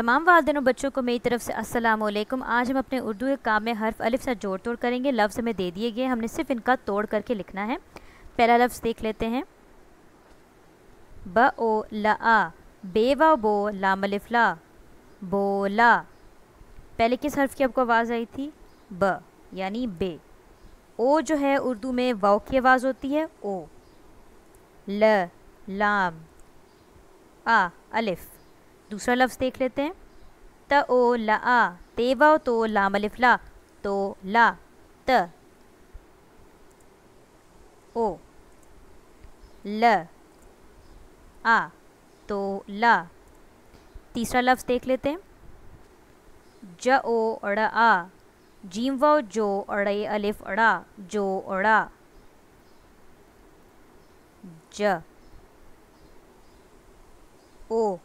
तमाम वालदेनों बच्चों को मेरी तरफ से असलम आज हम अपने उर्दू काम में हर्फ अलिफ सा जोड़ तोड़ करेंगे लफ्ज़ हमें दे दिए गए हमने सिर्फ इनका तोड़ करके लिखना है पहला लफ्ज़ देख लेते हैं ब ओ ल आ बे व बो लाम बो ला बोला पहले किस हर्फ की आपको आवाज़ आई थी ब यानी बे ओ जो है उर्दू में वाओ की आवाज़ होती है ओ ल लाम आ अलिफ़ दूसरा लफ्ज़ देख लेते हैं त ओ ला आ तेवा तो लाम अलिफ ला तो ला त ओ ल आ तो ला तीसरा लफ्ज़ देख लेते हैं ज ओ अड़ आ जीम व जो अड़े अलिफ अड़ा जो अड़ा ज ओ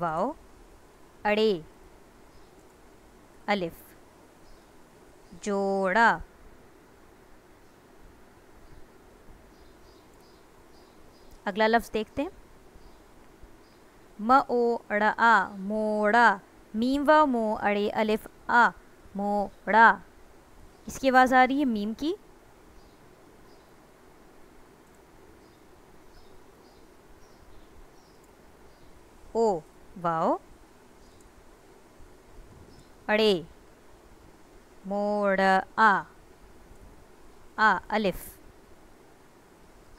वाओ अड़े अलिफ जोड़ा अगला लफ्ज़ देखते हैं म ओ अड़ा आ मोड़ा मीम व मो अड़े अलिफ आ मोड़ा इसकी आवाज़ आ रही है मीम की ओ वाओ अड़े मोड़ आ आ अलिफ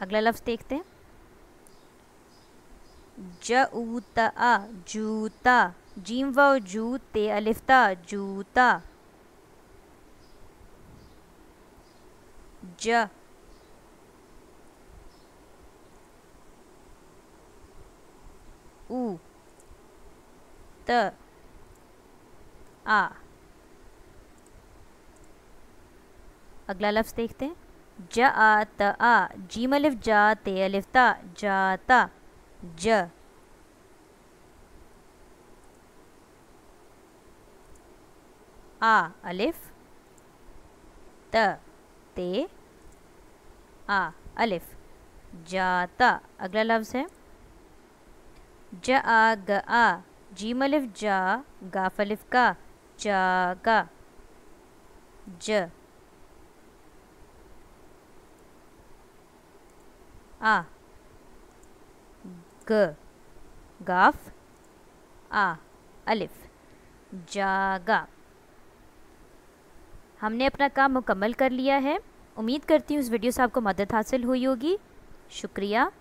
अगला लफ्ज़ देखते हैं ज ऊत आ जूता जीम व जूते अलिफ्ता जूता ज ऊ त आ अगला लफ्ज़ देखते हैं ज आ त आ जीम अलिफ जा ते अलिफ ता जाता ज आ अलिफ त ते आ अलिफ जाता अगला लफ्ज़ है ज आ ग आ जीम अलिफ जा गाफ अलिफ का जागा ज आ ग गाफ आ अलिफ जागा हमने अपना काम मुकम्मल कर लिया है उम्मीद करती हूँ इस वीडियो से आपको मदद हासिल हुई होगी शुक्रिया